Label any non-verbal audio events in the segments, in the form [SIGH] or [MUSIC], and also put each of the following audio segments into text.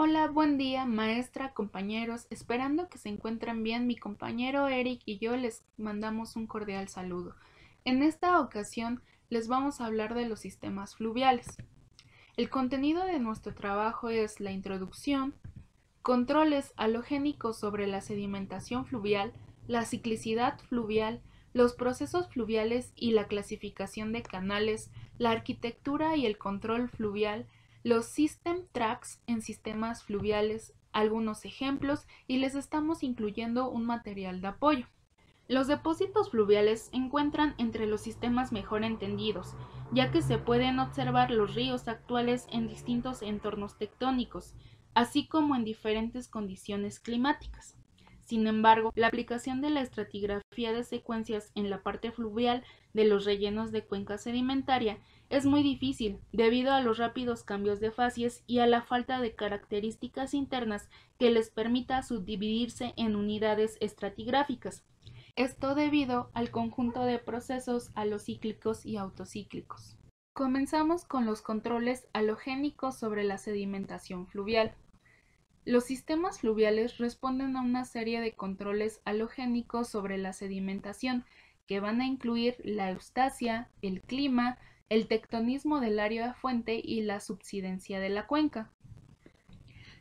Hola, buen día, maestra, compañeros. Esperando que se encuentren bien, mi compañero Eric y yo les mandamos un cordial saludo. En esta ocasión les vamos a hablar de los sistemas fluviales. El contenido de nuestro trabajo es la introducción, controles halogénicos sobre la sedimentación fluvial, la ciclicidad fluvial, los procesos fluviales y la clasificación de canales, la arquitectura y el control fluvial, los system tracks en sistemas fluviales algunos ejemplos y les estamos incluyendo un material de apoyo. Los depósitos fluviales se encuentran entre los sistemas mejor entendidos, ya que se pueden observar los ríos actuales en distintos entornos tectónicos, así como en diferentes condiciones climáticas. Sin embargo, la aplicación de la estratigrafía de secuencias en la parte fluvial de los rellenos de cuenca sedimentaria es muy difícil, debido a los rápidos cambios de fases y a la falta de características internas que les permita subdividirse en unidades estratigráficas. Esto debido al conjunto de procesos alocíclicos y autocíclicos. Comenzamos con los controles alogénicos sobre la sedimentación fluvial. Los sistemas fluviales responden a una serie de controles halogénicos sobre la sedimentación que van a incluir la eustasia, el clima, el tectonismo del área de fuente y la subsidencia de la cuenca.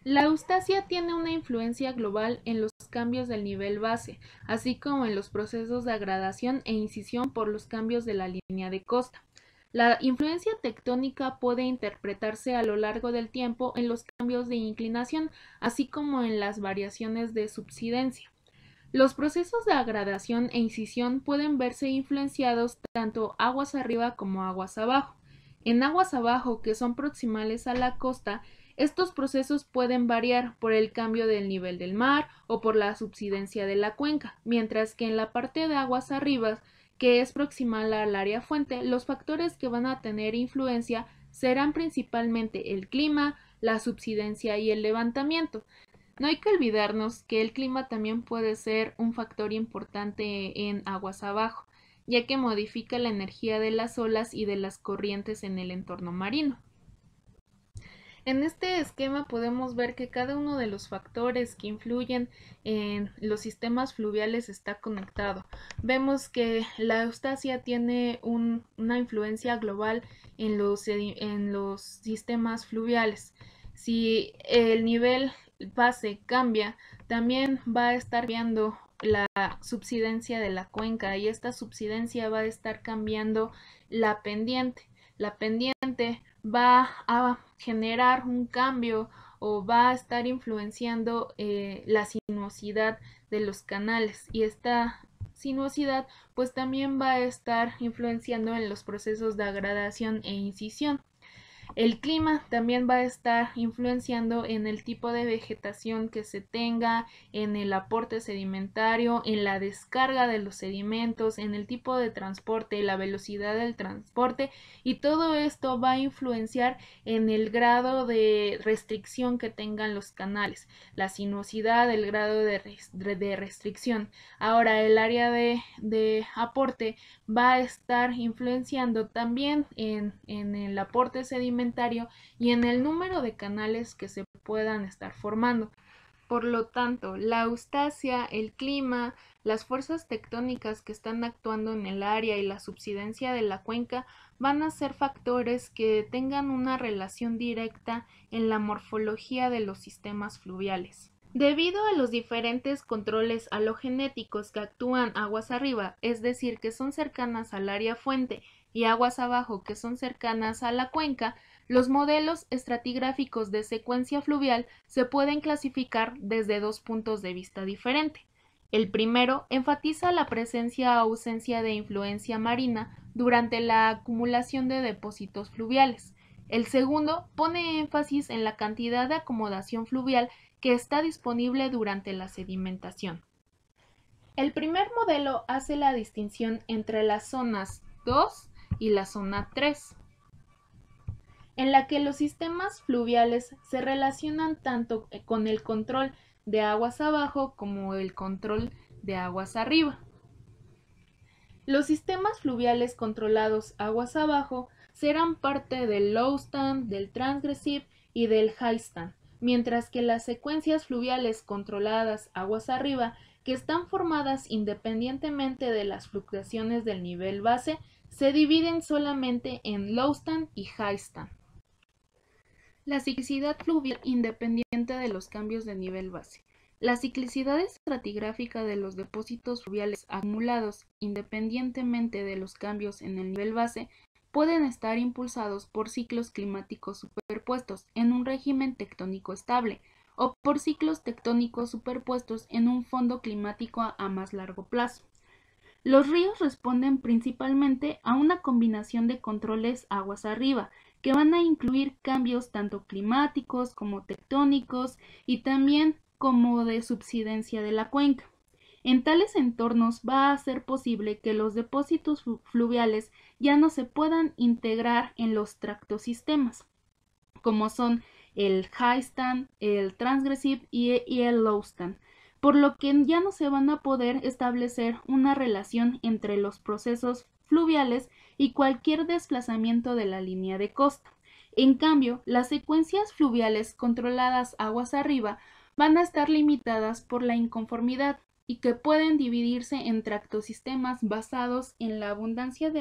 La eustasia tiene una influencia global en los cambios del nivel base, así como en los procesos de agradación e incisión por los cambios de la línea de costa. La influencia tectónica puede interpretarse a lo largo del tiempo en los cambios de inclinación, así como en las variaciones de subsidencia. Los procesos de agradación e incisión pueden verse influenciados tanto aguas arriba como aguas abajo. En aguas abajo, que son proximales a la costa, estos procesos pueden variar por el cambio del nivel del mar o por la subsidencia de la cuenca, mientras que en la parte de aguas arriba, que es proximal al área fuente, los factores que van a tener influencia serán principalmente el clima, la subsidencia y el levantamiento. No hay que olvidarnos que el clima también puede ser un factor importante en aguas abajo, ya que modifica la energía de las olas y de las corrientes en el entorno marino. En este esquema podemos ver que cada uno de los factores que influyen en los sistemas fluviales está conectado. Vemos que la eustasia tiene una influencia global en los, en los sistemas fluviales. Si el nivel pase cambia, también va a estar cambiando la subsidencia de la cuenca y esta subsidencia va a estar cambiando la pendiente. La pendiente va a generar un cambio o va a estar influenciando eh, la sinuosidad de los canales y esta sinuosidad pues también va a estar influenciando en los procesos de agradación e incisión. El clima también va a estar influenciando en el tipo de vegetación que se tenga, en el aporte sedimentario, en la descarga de los sedimentos, en el tipo de transporte, la velocidad del transporte y todo esto va a influenciar en el grado de restricción que tengan los canales, la sinuosidad, el grado de, restricción. Ahora el área de, aporte va a estar influenciando también en el aporte sedimentario y en el número de canales que se puedan estar formando. Por lo tanto, la eustasia, el clima, las fuerzas tectónicas que están actuando en el área y la subsidencia de la cuenca van a ser factores que tengan una relación directa en la morfología de los sistemas fluviales. Debido a los diferentes controles alogenéticos que actúan aguas arriba, es decir, que son cercanas al área fuente y aguas abajo que son cercanas a la cuenca, los modelos estratigráficos de secuencia fluvial se pueden clasificar desde dos puntos de vista diferentes. El primero enfatiza la presencia o ausencia de influencia marina durante la acumulación de depósitos fluviales. El segundo pone énfasis en la cantidad de acomodación fluvial que está disponible durante la sedimentación. El primer modelo hace la distinción entre las zonas 2 y la zona 3, en la que los sistemas fluviales se relacionan tanto con el control de aguas abajo como el control de aguas arriba. Los sistemas fluviales controlados aguas abajo serán parte del low stand, del transgressive y del high stand, mientras que las secuencias fluviales controladas aguas arriba, que están formadas independientemente de las fluctuaciones del nivel base, se dividen solamente en Lowstand y Highstand. La ciclicidad fluvial independiente de los cambios de nivel base. La ciclicidad estratigráfica de los depósitos fluviales acumulados independientemente de los cambios en el nivel base pueden estar impulsados por ciclos climáticos superpuestos en un régimen tectónico estable o por ciclos tectónicos superpuestos en un fondo climático a más largo plazo. Los ríos responden principalmente a una combinación de controles aguas arriba, que van a incluir cambios tanto climáticos como tectónicos y también como de subsidencia de la cuenca. En tales entornos va a ser posible que los depósitos fluviales ya no se puedan integrar en los sistemas como son el highstand, el transgressive y el low stand, por lo que ya no se van a poder establecer una relación entre los procesos fluviales y cualquier desplazamiento de la línea de costa. En cambio, las secuencias fluviales controladas aguas arriba van a estar limitadas por la inconformidad y que pueden dividirse en tractosistemas basados en la abundancia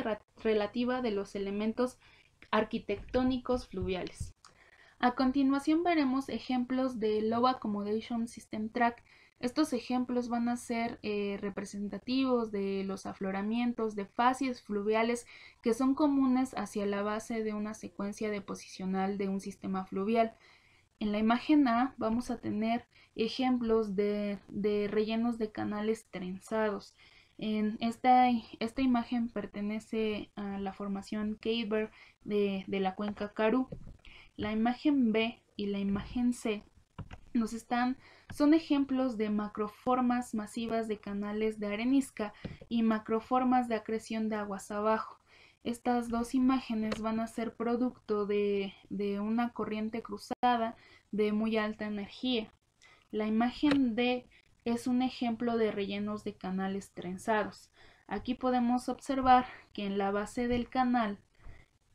relativa de los elementos arquitectónicos fluviales. A continuación veremos ejemplos de Low Accommodation System Track estos ejemplos van a ser eh, representativos de los afloramientos de fases fluviales que son comunes hacia la base de una secuencia deposicional de un sistema fluvial. En la imagen A vamos a tener ejemplos de, rellenos de canales trenzados. En esta, esta, imagen pertenece a la formación Caber de, de la cuenca Karoo. La imagen B y la imagen C nos están son ejemplos de macroformas masivas de canales de arenisca y macroformas de acreción de aguas abajo. Estas dos imágenes van a ser producto de, una corriente cruzada de muy alta energía. La imagen D es un ejemplo de rellenos de canales trenzados. Aquí podemos observar que en la base del canal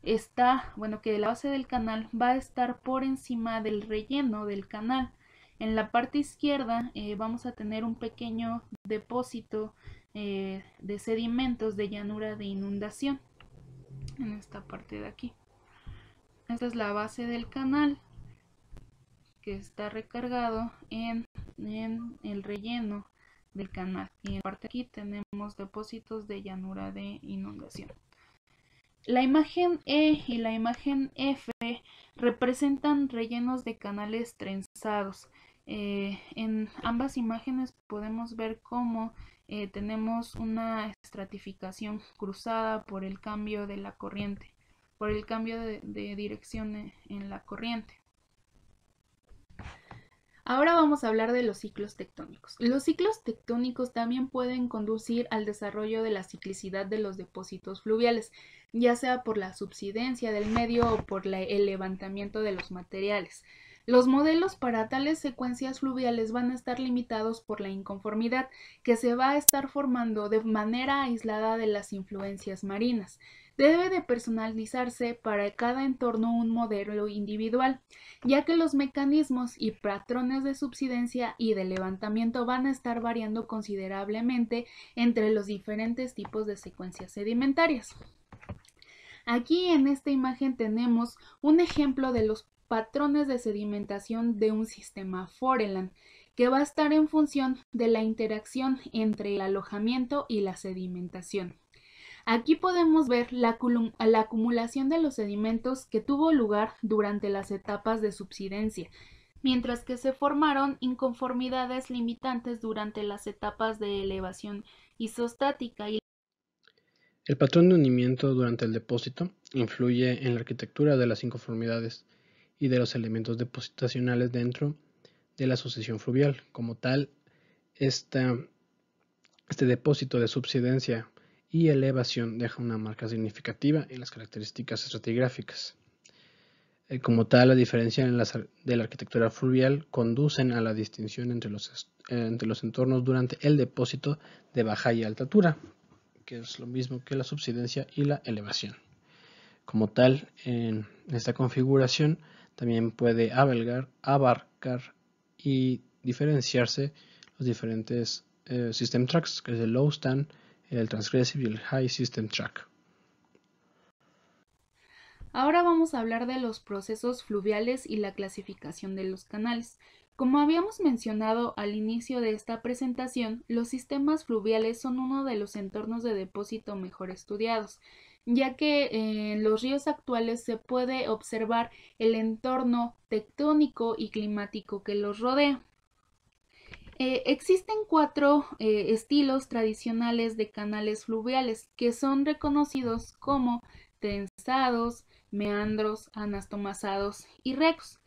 está, bueno, que la base del canal va a estar por encima del relleno del canal. En la parte izquierda eh, vamos a tener un pequeño depósito eh, de sedimentos de llanura de inundación. En esta parte de aquí. Esta es la base del canal que está recargado en, en el relleno del canal. Y en la parte de aquí tenemos depósitos de llanura de inundación. La imagen E y la imagen F representan rellenos de canales trenzados. Eh, en ambas imágenes podemos ver cómo eh, tenemos una estratificación cruzada por el cambio de la corriente, por el cambio de, dirección e, en la corriente. Ahora vamos a hablar de los ciclos tectónicos. Los ciclos tectónicos también pueden conducir al desarrollo de la ciclicidad de los depósitos fluviales, ya sea por la subsidencia del medio o por el levantamiento de los materiales. Los modelos para tales secuencias fluviales van a estar limitados por la inconformidad que se va a estar formando de manera aislada de las influencias marinas. Debe de personalizarse para cada entorno un modelo individual, ya que los mecanismos y patrones de subsidencia y de levantamiento van a estar variando considerablemente entre los diferentes tipos de secuencias sedimentarias. Aquí en esta imagen tenemos un ejemplo de los patrones de sedimentación de un sistema Foreland, que va a estar en función de la interacción entre el alojamiento y la sedimentación. Aquí podemos ver la, acumulación de los sedimentos que tuvo lugar durante las etapas de subsidencia, mientras que se formaron inconformidades limitantes durante las etapas de elevación isostática. El patrón de unimiento durante el depósito influye en la arquitectura de las inconformidades, y de los elementos depositacionales dentro de la sucesión fluvial. Como tal, este depósito de subsidencia y elevación deja una marca significativa en las características estratigráficas. Eh, como tal, la diferencia en de la arquitectura fluvial conducen a la distinción entre los, eh, entre los entornos durante el depósito de baja y alta altura, que es lo mismo que la subsidencia y la elevación. Como tal, en esta configuración, también puede abarcar, abarcar y diferenciarse los diferentes eh, system tracks, que es el low stand, el transgressive y el high system track. Ahora vamos a hablar de los procesos fluviales y la clasificación de los canales. Como habíamos mencionado al inicio de esta presentación, los sistemas fluviales son uno de los entornos de depósito mejor estudiados ya que eh, en los ríos actuales se puede observar el entorno tectónico y climático que los rodea. Eh, existen cuatro eh, estilos tradicionales de canales fluviales que son reconocidos como trenzados, meandros, anastomasados y recos.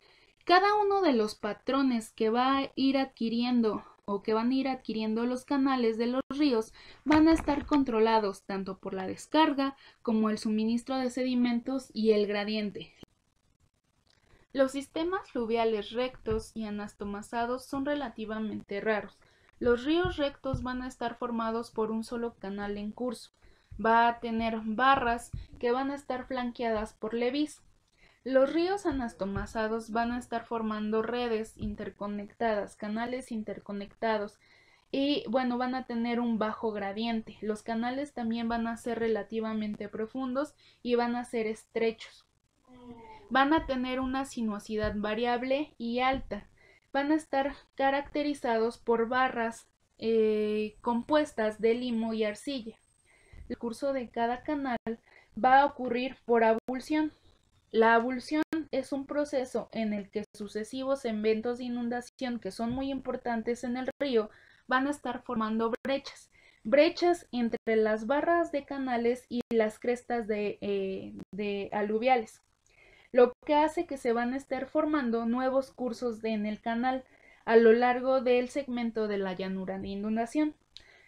Cada uno de los patrones que va a ir adquiriendo o que van a ir adquiriendo los canales de los ríos van a estar controlados tanto por la descarga como el suministro de sedimentos y el gradiente. Los sistemas fluviales rectos y anastomasados son relativamente raros. Los ríos rectos van a estar formados por un solo canal en curso. Va a tener barras que van a estar flanqueadas por levis. Los ríos anastomazados van a estar formando redes interconectadas, canales interconectados y bueno, van a tener un bajo gradiente. Los canales también van a ser relativamente profundos y van a ser estrechos. Van a tener una sinuosidad variable y alta. Van a estar caracterizados por barras eh, compuestas de limo y arcilla. El curso de cada canal va a ocurrir por abulsión, la abulsión es un proceso en el que sucesivos eventos de inundación que son muy importantes en el río van a estar formando brechas, brechas entre las barras de canales y las crestas de, eh, aluviales, lo que hace que se van a estar formando nuevos cursos en el canal a lo largo del segmento de la llanura de inundación.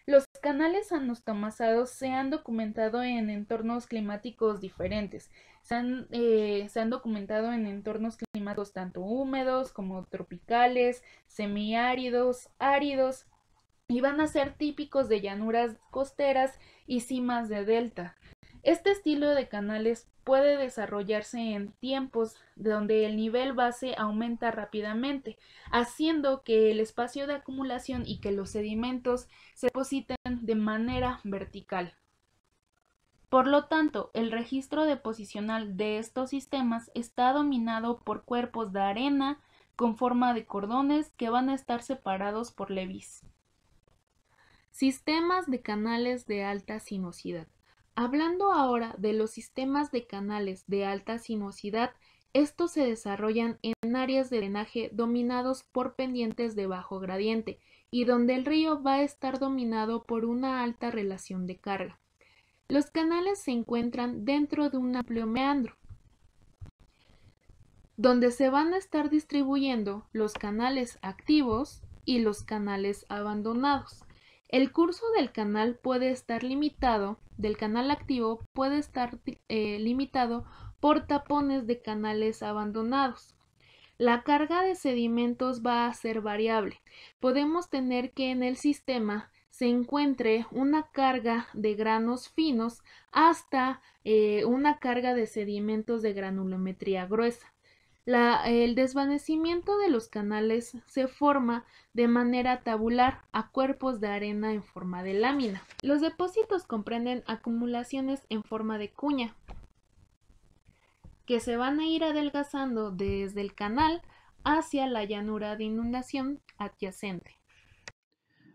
Los canales anostomazados se han documentado en entornos climáticos diferentes, eh, se han, documentado en entornos climáticos tanto húmedos como tropicales, semiáridos, áridos, y van a ser típicos de llanuras costeras y cimas de delta. Este estilo de canales puede desarrollarse en tiempos donde el nivel base aumenta rápidamente, haciendo que el espacio de acumulación y que los sedimentos se positen de manera vertical. Por lo tanto, el registro deposicional de estos sistemas está dominado por cuerpos de arena con forma de cordones que van a estar separados por levis. Sistemas de canales de alta sinuosidad. Hablando ahora de los sistemas de canales de alta sinuosidad, estos se desarrollan en áreas de drenaje dominados por pendientes de bajo gradiente y donde el río va a estar dominado por una alta relación de carga. Los canales se encuentran dentro de un amplio meandro, donde se van a estar distribuyendo los canales activos y los canales abandonados. El curso del canal puede estar limitado, del canal activo puede estar eh, limitado por tapones de canales abandonados. La carga de sedimentos va a ser variable. Podemos tener que en el sistema se encuentre una carga de granos finos hasta eh, una carga de sedimentos de granulometría gruesa. el desvanecimiento de los canales se forma de manera tabular a cuerpos de arena en forma de lámina. Los depósitos comprenden acumulaciones en forma de cuña que se van a ir adelgazando desde el canal hacia la llanura de inundación adyacente.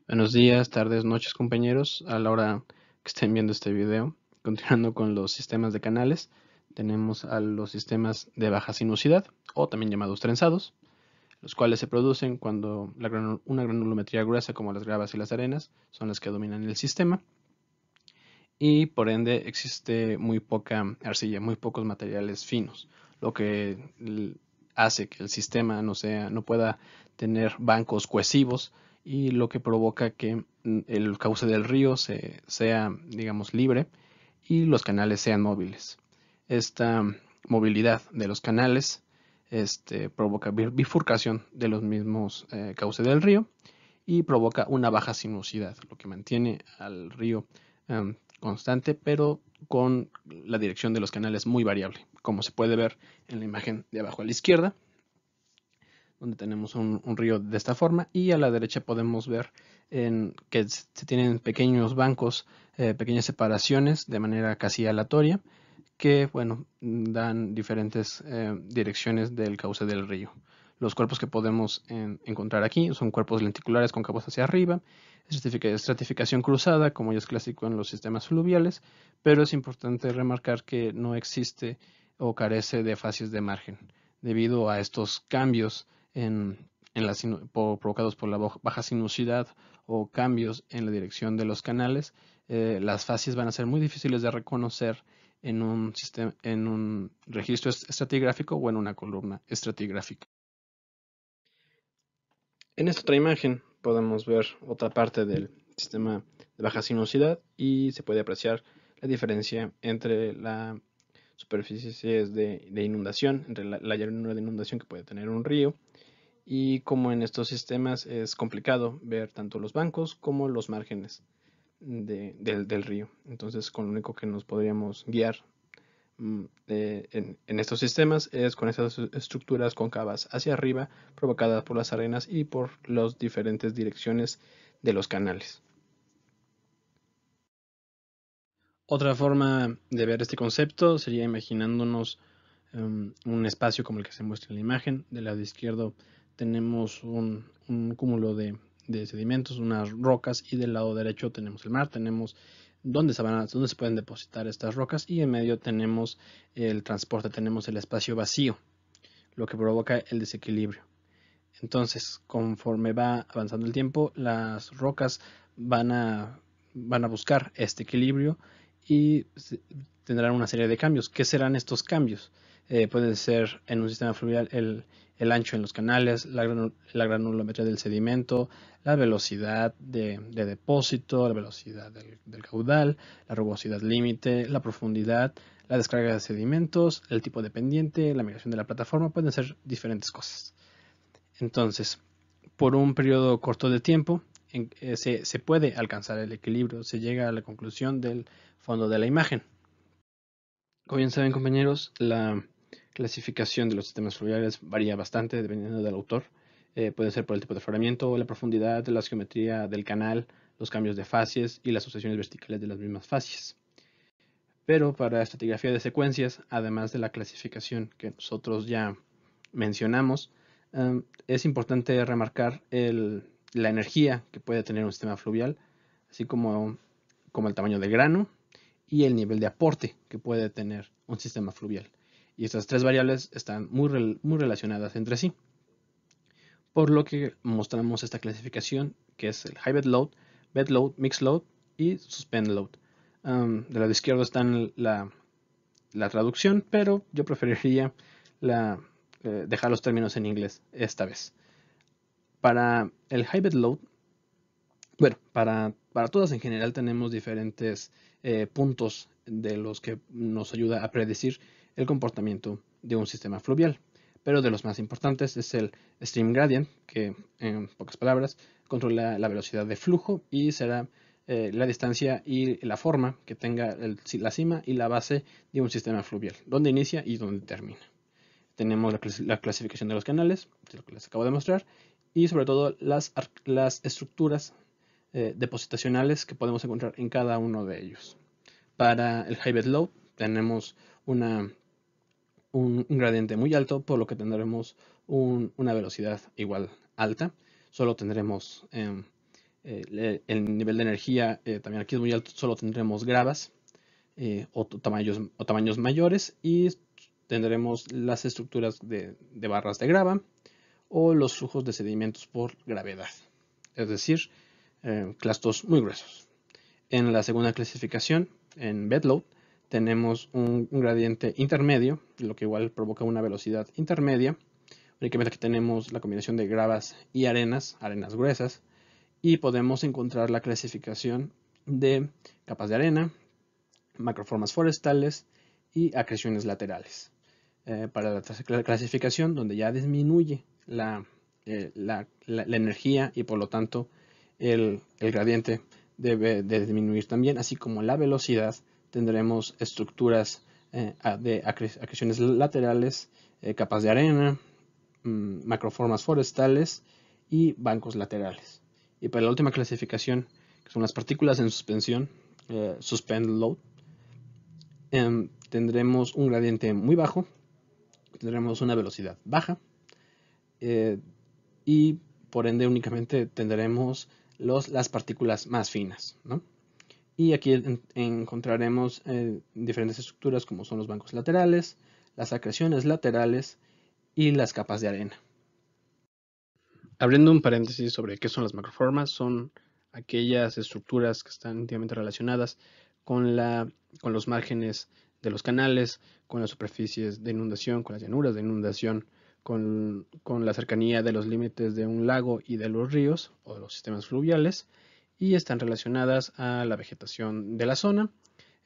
Buenos días, tardes, noches compañeros, a la hora que estén viendo este video. Continuando con los sistemas de canales, tenemos a los sistemas de baja sinuosidad, o también llamados trenzados, los cuales se producen cuando una granulometría gruesa como las gravas y las arenas son las que dominan el sistema. Y por ende existe muy poca arcilla, muy pocos materiales finos, lo que hace que el sistema no, sea, no pueda tener bancos cohesivos y lo que provoca que mm, el cauce del río se, sea, digamos, libre y los canales sean móviles. Esta movilidad de los canales este, provoca bifurcación de los mismos eh, cauces del río y provoca una baja sinuosidad, lo que mantiene al río em, constante, pero con la dirección de los canales muy variable, como se puede ver en la imagen de abajo a la izquierda, donde tenemos un, río de esta forma y a la derecha podemos ver que se tienen pequeños bancos, eh, pequeñas separaciones de manera casi aleatoria que bueno, dan diferentes eh, direcciones del cauce del río. Los cuerpos que podemos encontrar aquí son cuerpos lenticulares con cabos hacia arriba, estratificación cruzada, como ya es clásico en los sistemas fluviales, pero es importante remarcar que no existe o carece de fases de margen, debido a estos cambios en, en provocados por la baja sinuosidad o cambios en la dirección de los canales, eh, las fases van a ser muy difíciles de reconocer en un, sistema, en un registro estratigráfico o en una columna estratigráfica. En esta otra imagen podemos ver otra parte del sistema de baja sinuosidad y se puede apreciar la diferencia entre la superficies de, de inundación, entre la, llanura de inundación que puede tener un río. Y como en estos sistemas es complicado ver tanto los bancos como los márgenes del, río. Entonces, con lo único que nos podríamos guiar mm, eh, en, estos sistemas es con esas estructuras cóncavas hacia arriba provocadas por las arenas y por las diferentes direcciones de los canales. Otra forma de ver este concepto sería imaginándonos em, un espacio como el que se muestra en la imagen. Del lado izquierdo tenemos un, cúmulo de, sedimentos, unas rocas, y del lado derecho tenemos el mar, tenemos dónde se, pueden depositar estas rocas, y en medio tenemos el transporte, tenemos el espacio vacío, lo que provoca el desequilibrio. Entonces, conforme va avanzando el tiempo, las rocas van van a buscar este equilibrio y tendrán una serie de cambios. ¿Qué serán estos cambios? Eh, pueden ser en un sistema fluvial el, ancho en los canales, la, granulometría del sedimento, la velocidad de, depósito, la velocidad del, caudal, la rugosidad límite, la profundidad, la descarga de sedimentos, el tipo de pendiente, la migración de la plataforma, pueden ser diferentes cosas. Entonces, por un periodo corto de tiempo, eh, se, puede alcanzar el equilibrio, se llega a la conclusión del fondo de la imagen. Como bien saben compañeros, la clasificación de los sistemas fluviales varía bastante dependiendo del autor. Eh, puede ser por el tipo de afloramiento, la profundidad, la geometría del canal, los cambios de fases, y las sucesiones verticales de las mismas fases. Pero para la estratigrafía de secuencias, además de la clasificación que nosotros ya mencionamos, eh, es importante remarcar el la energía que puede tener un sistema fluvial, así como, como el tamaño del grano y el nivel de aporte que puede tener un sistema fluvial. Y estas tres variables están muy, muy relacionadas entre sí. Por lo que mostramos esta clasificación que es el high bed load, bed load, mixed load y suspend load. De del lado izquierdo está la, traducción, pero yo preferiría eh, dejar los términos en inglés esta vez. Para el hybrid load, bueno, para, todas en general tenemos diferentes eh, puntos de los que nos ayuda a predecir el comportamiento de un sistema fluvial. Pero de los más importantes es el stream gradient, que en pocas palabras controla la velocidad de flujo y será eh, la distancia y la forma que tenga la cima y la base de un sistema fluvial, donde inicia y donde termina. Tenemos la, clasificación de los canales, lo que les acabo de mostrar, y sobre todo las, estructuras eh, depositacionales que podemos encontrar en cada uno de ellos. Para el high bed low tenemos una, un, gradiente muy alto, por lo que tendremos una velocidad igual alta. Solo tendremos em, el, nivel de energía, eh, también aquí es muy alto, solo tendremos gravas eh, o, tamaños, o tamaños mayores y tendremos las estructuras de barras de grava o los flujos de sedimentos por gravedad, es decir, eh, clastos muy gruesos. En la segunda clasificación, en bedload, tenemos un, gradiente intermedio, lo que igual provoca una velocidad intermedia. Únicamente aquí tenemos la combinación de gravas y arenas, arenas gruesas, y podemos encontrar la clasificación de capas de arena, macroformas forestales y acreciones laterales. Eh, para la clasificación donde ya disminuye eh, la, energía y por lo tanto el, gradiente debe de disminuir también, así como la velocidad. Tendremos estructuras eh, de acreciones laterales, eh, capas de arena, mm, macroformas forestales y bancos laterales. Y para la última clasificación, que son las partículas en suspensión, suspend load, em, tendremos un gradiente muy bajo, tendremos una velocidad baja, eh, y por ende únicamente tendremos las partículas más finas. Y aquí encontraremos eh, diferentes estructuras como son los bancos laterales, las acreciones laterales y las capas de arena. Abriendo un paréntesis sobre qué son las macroformas, son aquellas estructuras que están íntimamente relacionadas con los márgenes de los canales, con las superficies de inundación, con las llanuras de inundación, con, la cercanía de los límites de un lago y de los ríos o de los sistemas fluviales y están relacionadas a la vegetación de la zona.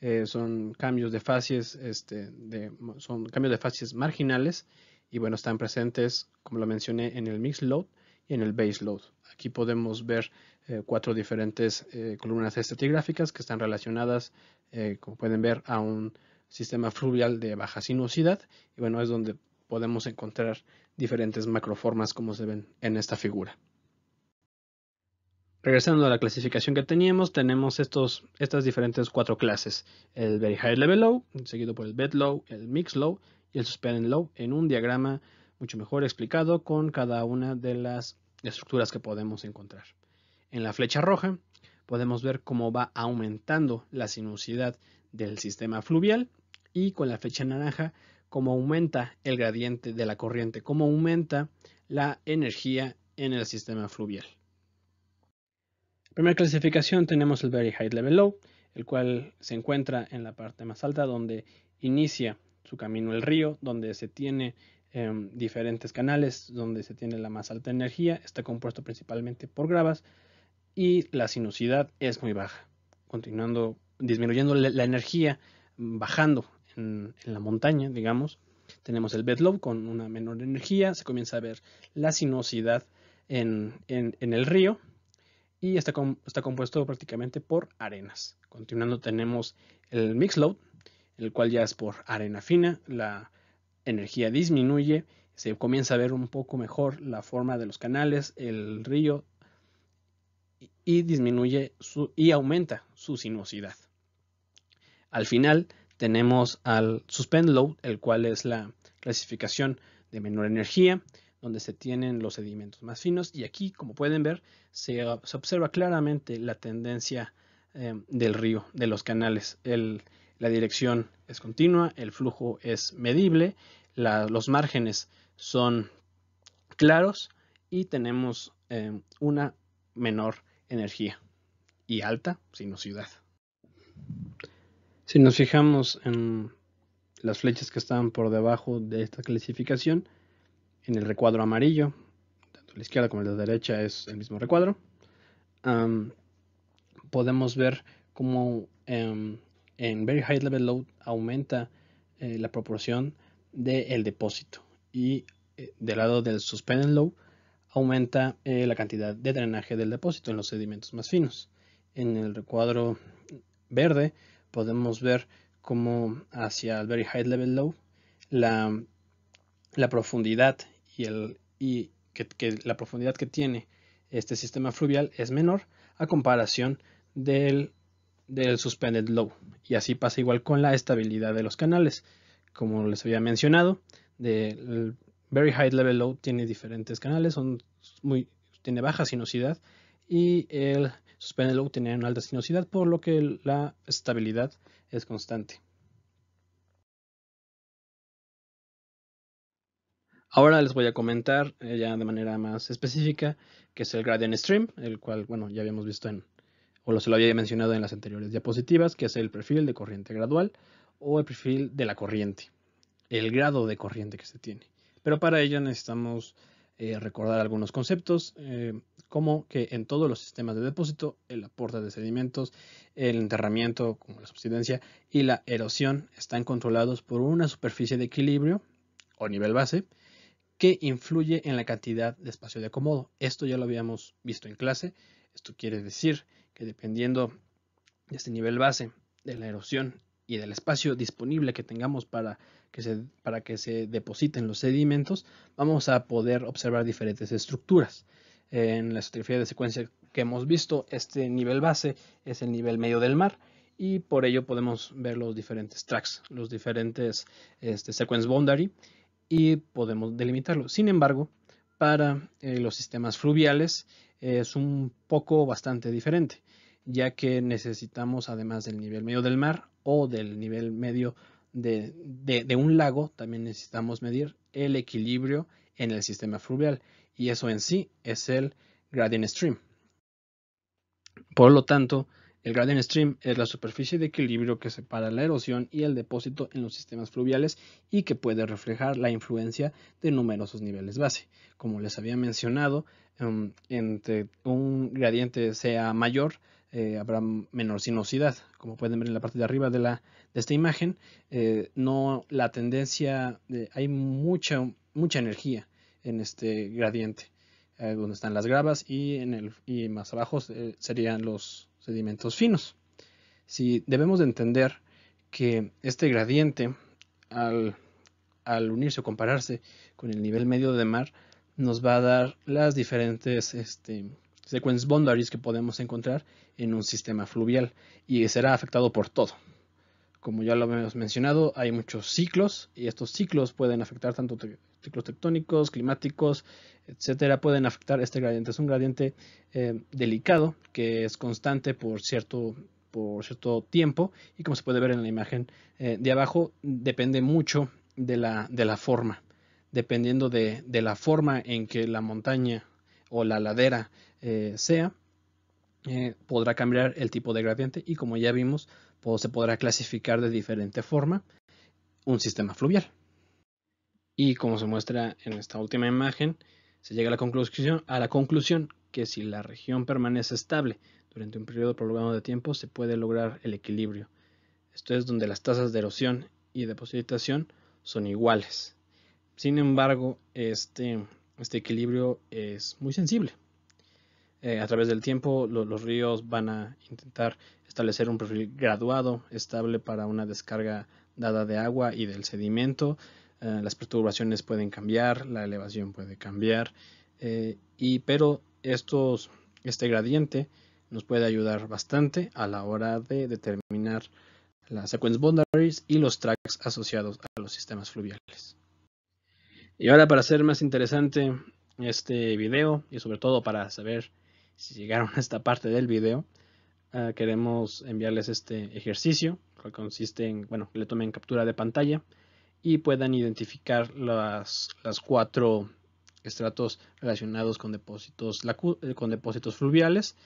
Eh, son cambios de fases este, de, son cambios de fases marginales y bueno, están presentes, como lo mencioné, en el mix load y en el base load. Aquí podemos ver eh, cuatro diferentes eh, columnas estratigráficas que están relacionadas, como pueden ver, a un sistema fluvial de baja sinuosidad y bueno, es donde podemos encontrar diferentes macroformas como se ven en esta figura. Regresando a la clasificación que teníamos, tenemos estos, estas diferentes cuatro clases. El Very High Level Low, seguido por el Bed Low, el Mix Low y el Suspend Low, en un diagrama mucho mejor explicado con cada una de las estructuras que podemos encontrar. En la flecha roja podemos ver cómo va aumentando la sinuosidad del sistema fluvial y con la flecha naranja cómo aumenta el gradiente de la corriente, cómo aumenta la energía en el sistema fluvial. primera clasificación tenemos el Very High Level Low, el cual se encuentra en la parte más alta donde inicia su camino el río, donde se tiene em, diferentes canales, donde se tiene la más alta energía, está compuesto principalmente por gravas y la sinuosidad es muy baja, continuando, disminuyendo la energía, bajando en, la montaña, digamos. Tenemos el bedload con una menor energía, se comienza a ver la sinuosidad en, el río y está, está compuesto prácticamente por arenas. Continuando tenemos el mix load, el cual ya es por arena fina, la energía disminuye, se comienza a ver un poco mejor la forma de los canales, el río y, disminuye su, y aumenta su sinuosidad. Al final tenemos al suspend load, el cual es la clasificación de menor energía, donde se tienen los sedimentos más finos. Y aquí, como pueden ver, se, observa claramente la tendencia eh, del río, de los canales. la dirección es continua, el flujo es medible, los márgenes son claros y tenemos eh, una menor energía y alta sinuosidad. Si nos fijamos en las flechas que están por debajo de esta clasificación, en el recuadro amarillo, tanto la izquierda como la derecha es el mismo recuadro, podemos ver cómo em, en Very High Level Load aumenta eh, la proporción del depósito y eh, del lado del Suspended Load aumenta eh, la cantidad de drenaje del depósito en los sedimentos más finos. En el recuadro verde podemos ver cómo hacia el Very High Level Low la, profundidad y, el, y que, la profundidad que tiene este sistema fluvial es menor a comparación del, del suspended low. Y así pasa igual con la estabilidad de los canales. Como les había mencionado, del very high level low tiene diferentes canales, son muy, tiene baja sinuosidad y el suspendelo tiene una alta sinuosidad, por lo que la estabilidad es constante. Ahora les voy a comentar eh, ya de manera más específica que es el gradient stream, el cual, bueno, ya habíamos visto en, o lo se lo había mencionado en las anteriores diapositivas, que es el perfil de corriente gradual o el perfil de la corriente, el grado de corriente que se tiene. Pero para ello necesitamos eh, recordar algunos conceptos. Eh, como que en todos los sistemas de depósito, el aporte de sedimentos, el enterramiento como la subsidencia y la erosión están controlados por una superficie de equilibrio o nivel base que influye en la cantidad de espacio de acomodo. Esto ya lo habíamos visto en clase. Esto quiere decir que dependiendo de este nivel base, de la erosión y del espacio disponible que tengamos para que, se, para que se depositen los sedimentos, vamos a poder observar diferentes estructuras. En la estratigrafía de secuencia que hemos visto, este nivel base es el nivel medio del mar y por ello podemos ver los diferentes tracks, los diferentes este, sequence boundary y podemos delimitarlo. Sin embargo, para eh, los sistemas fluviales es un poco bastante diferente, ya que necesitamos además del nivel medio del mar o del nivel medio de, de un lago, también necesitamos medir el equilibrio en el sistema fluvial y eso en sí es el gradient stream. Por lo tanto, el gradient stream es la superficie de equilibrio que separa la erosión y el depósito en los sistemas fluviales y que puede reflejar la influencia de numerosos niveles base. Como les había mencionado, em, entre un gradiente sea mayor, eh, habrá menor sinuosidad. Como pueden ver en la parte de arriba de, esta imagen, eh, no la tendencia, hay mucha, mucha energía en este gradiente, eh, donde están las gravas y, en el, y más abajo eh, serían los sedimentos finos. Si debemos de entender que este gradiente, al, unirse o compararse con el nivel medio de mar, nos va a dar las diferentes este, sequence boundaries que podemos encontrar en un sistema fluvial y será afectado por todo. Como ya lo hemos mencionado, hay muchos ciclos y estos ciclos pueden afectar tanto ciclos tectónicos, climáticos, etcétera, pueden afectar este gradiente. Es un gradiente eh, delicado que es constante por cierto, por cierto tiempo y como se puede ver en la imagen eh, de abajo, depende mucho de la, de la forma. Dependiendo de, de, la forma en que la montaña o la ladera eh, sea, podrá cambiar el tipo de gradiente y como ya vimos, o se podrá clasificar de diferente forma un sistema fluvial. Y como se muestra en esta última imagen, se llega a la conclusión, a la conclusión que si la región permanece estable durante un periodo prolongado de tiempo, se puede lograr el equilibrio. Esto es donde las tasas de erosión y depositación son iguales. Sin embargo, este, este equilibrio es muy sensible. Eh, a través del tiempo los ríos van a intentar establecer un perfil graduado, estable para una descarga dada de agua y del sedimento. Eh, las perturbaciones pueden cambiar, la elevación puede cambiar, eh, y, pero estos, este gradiente nos puede ayudar bastante a la hora de determinar las sequence boundaries y los tracks asociados a los sistemas fluviales. Y ahora para hacer más interesante este video y sobre todo para saber si llegaron a esta parte del video, ah, queremos enviarles este ejercicio que consiste en, bueno, que le tomen captura de pantalla y puedan identificar las, las cuatro estratos relacionados con depósitos, eh, con depósitos fluviales.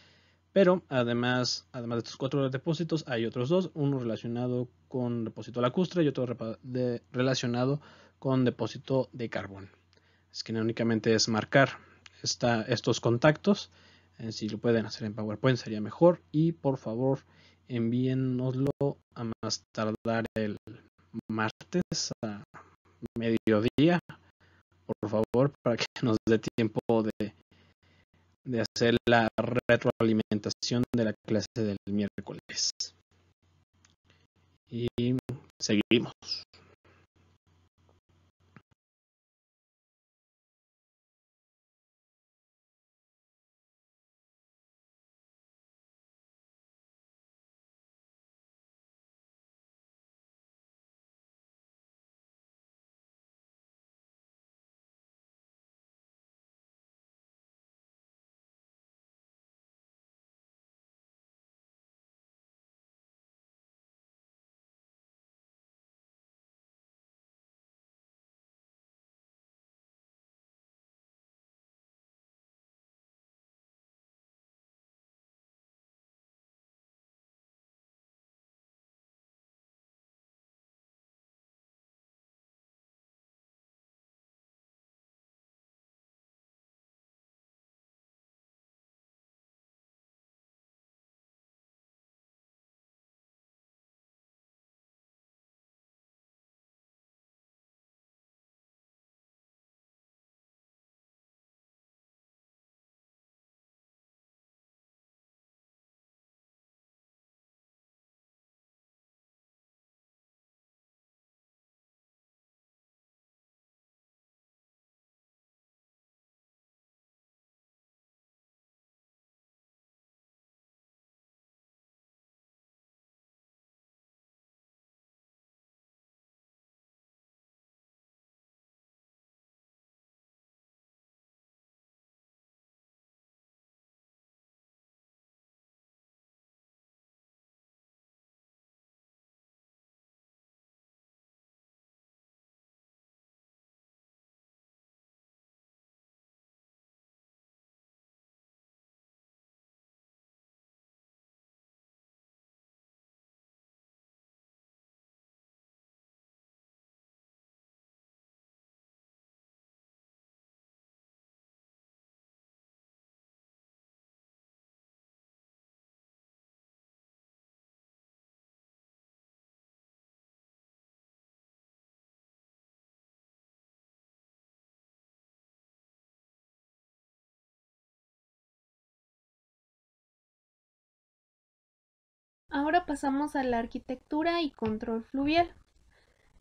Pero además, además de estos cuatro depósitos, hay otros dos, uno relacionado con depósito lacustre y otro relacionado con depósito de carbón. Es que únicamente es marcar esta, estos contactos eh, si lo pueden hacer en PowerPoint sería mejor. Y por favor, envíennoslo a más tardar el martes a mediodía, por favor, para que nos dé tiempo de, de hacer la retroalimentación de la clase del miércoles. Y seguimos. Ahora pasamos a la arquitectura y control fluvial.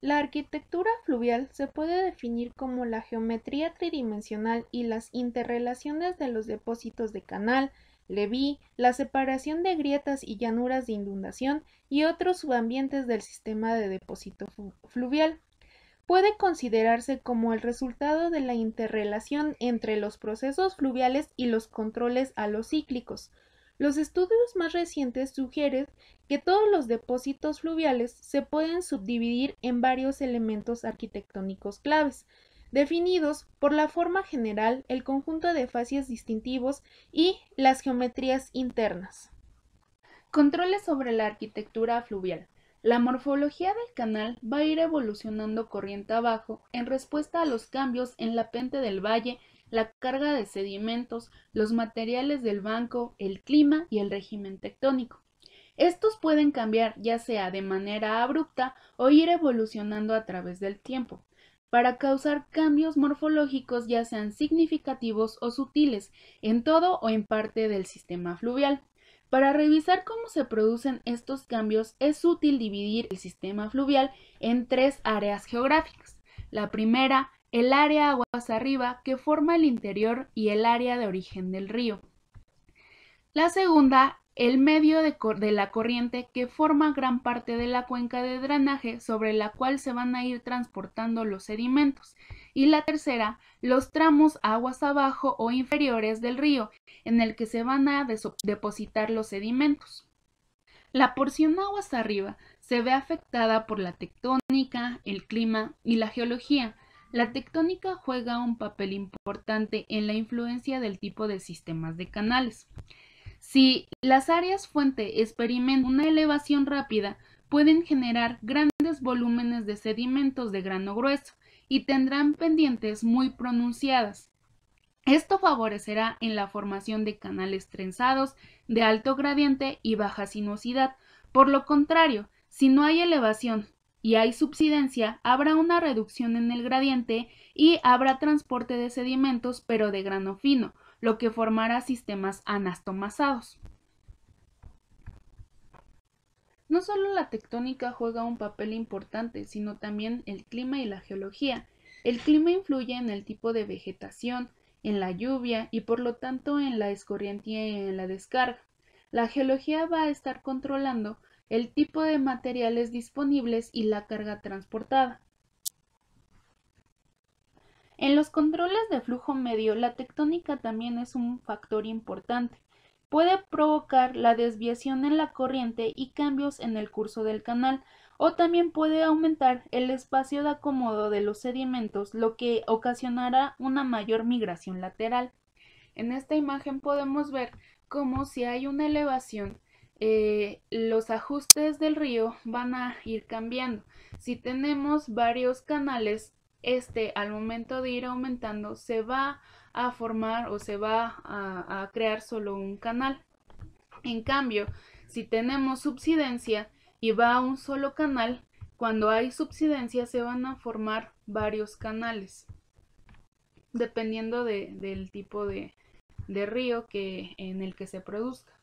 La arquitectura fluvial se puede definir como la geometría tridimensional y las interrelaciones de los depósitos de canal, leví, la separación de grietas y llanuras de inundación y otros subambientes del sistema de depósito fluvial. Puede considerarse como el resultado de la interrelación entre los procesos fluviales y los controles alocíclicos, cíclicos, los estudios más recientes sugieren que todos los depósitos fluviales se pueden subdividir en varios elementos arquitectónicos claves, definidos por la forma general, el conjunto de facies distintivos y las geometrías internas. Controles sobre la arquitectura fluvial. La morfología del canal va a ir evolucionando corriente abajo en respuesta a los cambios en la pente del valle la carga de sedimentos, los materiales del banco, el clima y el régimen tectónico. Estos pueden cambiar ya sea de manera abrupta o ir evolucionando a través del tiempo, para causar cambios morfológicos ya sean significativos o sutiles en todo o en parte del sistema fluvial. Para revisar cómo se producen estos cambios es útil dividir el sistema fluvial en tres áreas geográficas. La primera el área aguas arriba que forma el interior y el área de origen del río. La segunda, el medio de, la corriente que forma gran parte de la cuenca de drenaje sobre la cual se van a ir transportando los sedimentos. Y la tercera, los tramos aguas abajo o inferiores del río en el que se van a depositar los sedimentos. La porción aguas arriba se ve afectada por la tectónica, el clima y la geología, la tectónica juega un papel importante en la influencia del tipo de sistemas de canales. Si las áreas fuente experimentan una elevación rápida, pueden generar grandes volúmenes de sedimentos de grano grueso y tendrán pendientes muy pronunciadas. Esto favorecerá en la formación de canales trenzados de alto gradiente y baja sinuosidad. Por lo contrario, si no hay elevación y hay subsidencia, habrá una reducción en el gradiente y habrá transporte de sedimentos, pero de grano fino, lo que formará sistemas anastomasados. No solo la tectónica juega un papel importante, sino también el clima y la geología. El clima influye en el tipo de vegetación, en la lluvia y por lo tanto en la escorriente y en la descarga. La geología va a estar controlando el tipo de materiales disponibles y la carga transportada. En los controles de flujo medio, la tectónica también es un factor importante. Puede provocar la desviación en la corriente y cambios en el curso del canal, o también puede aumentar el espacio de acomodo de los sedimentos, lo que ocasionará una mayor migración lateral. En esta imagen podemos ver cómo si hay una elevación eh, los ajustes del río van a ir cambiando. Si tenemos varios canales, este al momento de ir aumentando se va a formar o se va a, crear solo un canal. En cambio, si tenemos subsidencia y va a un solo canal, cuando hay subsidencia se van a formar varios canales, dependiendo del tipo de, de río que, en el que se produzca.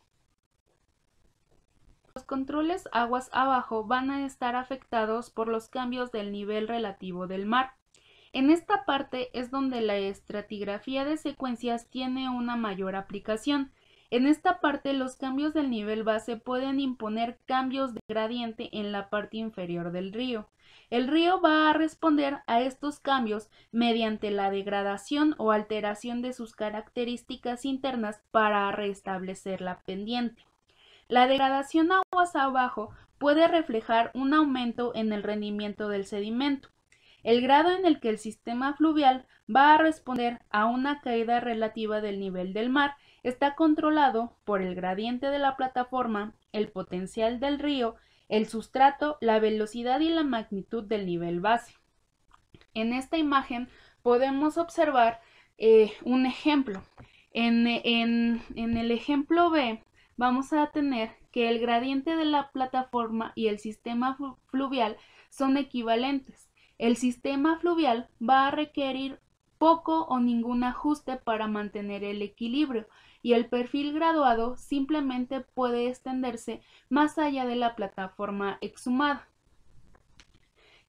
Los controles aguas abajo van a estar afectados por los cambios del nivel relativo del mar. En esta parte es donde la estratigrafía de secuencias tiene una mayor aplicación. En esta parte los cambios del nivel base pueden imponer cambios de gradiente en la parte inferior del río. El río va a responder a estos cambios mediante la degradación o alteración de sus características internas para restablecer la pendiente. La degradación aguas abajo puede reflejar un aumento en el rendimiento del sedimento, el grado en el que el sistema fluvial va a responder a una caída relativa del nivel del mar está controlado por el gradiente de la plataforma, el potencial del río, el sustrato, la velocidad y la magnitud del nivel base. En esta imagen podemos observar eh, un ejemplo. en el ejemplo B vamos a tener que el gradiente de la plataforma y el sistema fluvial son equivalentes. El sistema fluvial va a requerir poco o ningún ajuste para mantener el equilibrio y el perfil graduado simplemente puede extenderse más allá de la plataforma exhumada.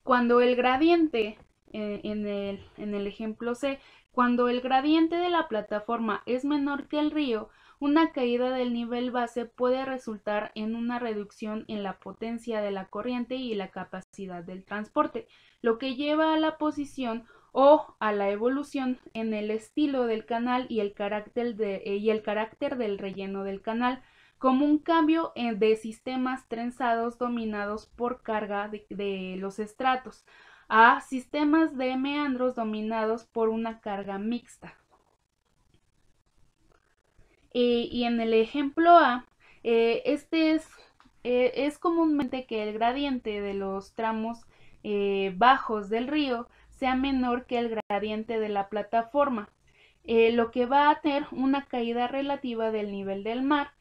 Cuando el gradiente, eh, en, el, en el ejemplo C, cuando el gradiente de la plataforma es menor que el río, una caída del nivel base puede resultar en una reducción en la potencia de la corriente y la capacidad del transporte, lo que lleva a la posición o a la evolución en el estilo del canal y el carácter, eh, del relleno del canal, como un cambio de sistemas trenzados dominados por carga de los estratos a sistemas de meandros dominados por una carga mixta. Eh, y en el ejemplo A, eh, este es, eh, es comúnmente que el gradiente de los tramos bajos del río sea menor que el gradiente de la plataforma, lo que va a tener una caída relativa del nivel del mar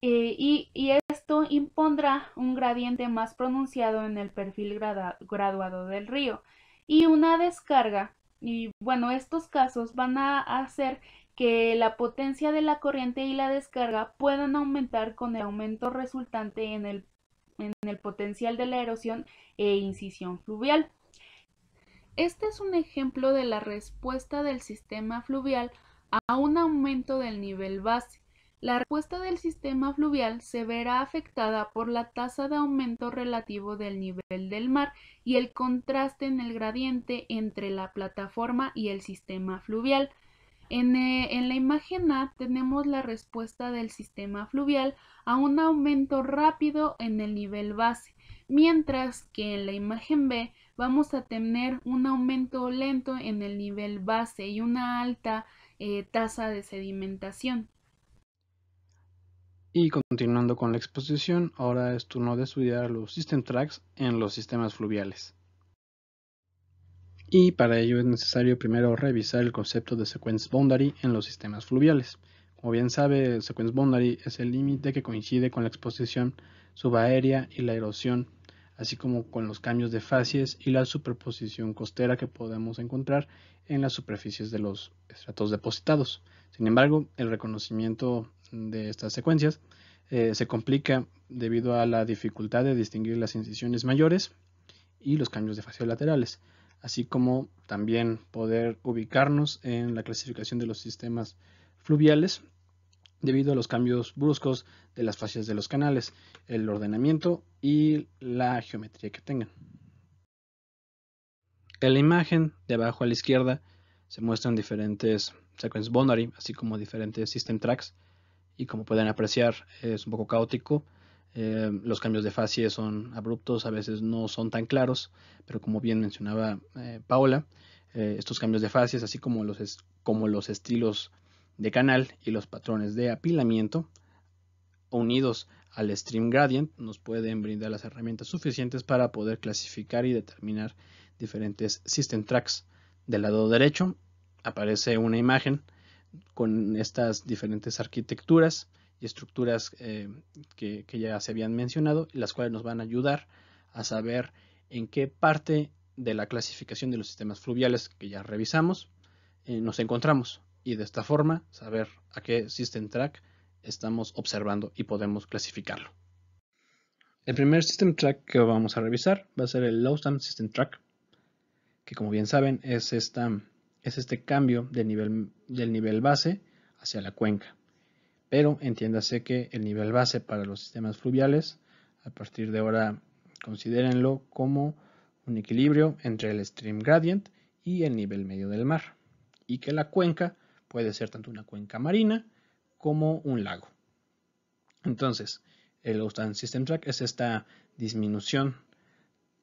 y, esto impondrá un gradiente más pronunciado en el perfil graduado del río y una descarga. Y bueno, estos casos van a hacer que la potencia de la corriente y la descarga puedan aumentar con el aumento resultante en el, en el potencial de la erosión e incisión fluvial. Este es un ejemplo de la respuesta del sistema fluvial a un aumento del nivel base. La respuesta del sistema fluvial se verá afectada por la tasa de aumento relativo del nivel del mar y el contraste en el gradiente entre la plataforma y el sistema fluvial. Eh, en, la imagen A tenemos la respuesta del sistema fluvial a un aumento rápido en el nivel base, mientras que en la imagen B vamos a tener un aumento lento en el nivel base y una alta eh, tasa de sedimentación. Y continuando con la exposición, ahora es turno de estudiar los system tracks en los sistemas fluviales y para ello es necesario primero revisar el concepto de sequence boundary en los sistemas fluviales. Como bien sabe, el sequence boundary es el límite que coincide con la exposición subaérea y la erosión, así como con los cambios de facies y la superposición costera que podemos encontrar en las superficies de los estratos depositados. Sin embargo, el reconocimiento de estas secuencias eh, se complica debido a la dificultad de distinguir las incisiones mayores y los cambios de facies laterales así como también poder ubicarnos en la clasificación de los sistemas fluviales debido a los cambios bruscos de las fases de los canales, el ordenamiento y la geometría que tengan. En la imagen de abajo a la izquierda se muestran diferentes sequence boundary, así como diferentes system tracks, y como pueden apreciar es un poco caótico eh, los cambios de facies son abruptos, a veces no son tan claros, pero como bien mencionaba eh, Paola, eh, estos cambios de fases, así como los, como los estilos de canal y los patrones de apilamiento, unidos al stream gradient, nos pueden brindar las herramientas suficientes para poder clasificar y determinar diferentes system tracks. Del lado derecho aparece una imagen con estas diferentes arquitecturas y estructuras eh, que, ya se habían mencionado, las cuales nos van a ayudar a saber en qué parte de la clasificación de los sistemas fluviales que ya revisamos eh, nos encontramos y de esta forma saber a qué System Track estamos observando y podemos clasificarlo. El primer System Track que vamos a revisar va a ser el Lowstam System Track, que como bien saben es, esta, es este cambio nivel, del nivel base hacia la cuenca pero entiéndase que el nivel base para los sistemas fluviales, a partir de ahora considérenlo como un equilibrio entre el stream gradient y el nivel medio del mar, y que la cuenca puede ser tanto una cuenca marina como un lago. Entonces, el Ocean System Track es esta disminución